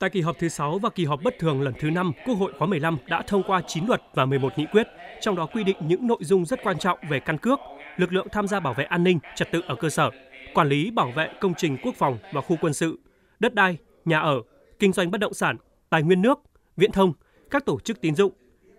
Tại kỳ họp thứ 6 và kỳ họp bất thường lần thứ 5, Quốc hội khóa 15 đã thông qua 9 luật và 11 nghị quyết, trong đó quy định những nội dung rất quan trọng về căn cước, lực lượng tham gia bảo vệ an ninh, trật tự ở cơ sở, quản lý bảo vệ công trình quốc phòng và khu quân sự, đất đai, nhà ở, kinh doanh bất động sản, tài nguyên nước, viễn thông, các tổ chức tín dụng,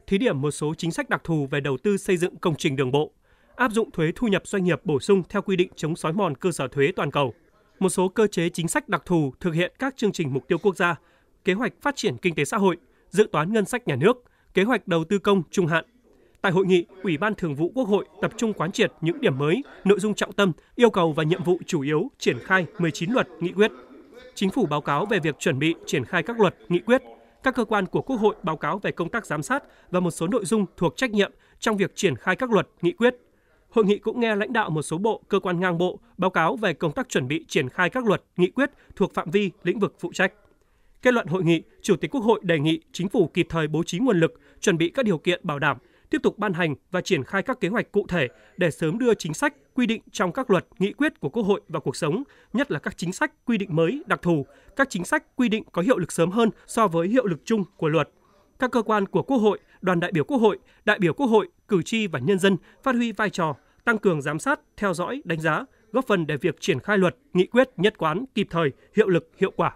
thí điểm một số chính sách đặc thù về đầu tư xây dựng công trình đường bộ, áp dụng thuế thu nhập doanh nghiệp bổ sung theo quy định chống xói mòn cơ sở thuế toàn cầu, một số cơ chế chính sách đặc thù thực hiện các chương trình mục tiêu quốc gia – kế hoạch phát triển kinh tế xã hội, dự toán ngân sách nhà nước, kế hoạch đầu tư công trung hạn. Tại hội nghị, Ủy ban Thường vụ Quốc hội tập trung quán triệt những điểm mới, nội dung trọng tâm, yêu cầu và nhiệm vụ chủ yếu triển khai 19 luật, nghị quyết. Chính phủ báo cáo về việc chuẩn bị triển khai các luật, nghị quyết. Các cơ quan của Quốc hội báo cáo về công tác giám sát và một số nội dung thuộc trách nhiệm trong việc triển khai các luật, nghị quyết. Hội nghị cũng nghe lãnh đạo một số bộ, cơ quan ngang bộ báo cáo về công tác chuẩn bị triển khai các luật, nghị quyết thuộc phạm vi lĩnh vực phụ trách. Kết luận hội nghị, Chủ tịch Quốc hội đề nghị chính phủ kịp thời bố trí nguồn lực, chuẩn bị các điều kiện bảo đảm, tiếp tục ban hành và triển khai các kế hoạch cụ thể để sớm đưa chính sách, quy định trong các luật, nghị quyết của Quốc hội vào cuộc sống, nhất là các chính sách, quy định mới, đặc thù, các chính sách, quy định có hiệu lực sớm hơn so với hiệu lực chung của luật. Các cơ quan của Quốc hội, đoàn đại biểu Quốc hội, đại biểu Quốc hội, cử tri và nhân dân phát huy vai trò, tăng cường giám sát, theo dõi, đánh giá, góp phần để việc triển khai luật, nghị quyết nhất quán kịp thời, hiệu lực, hiệu quả.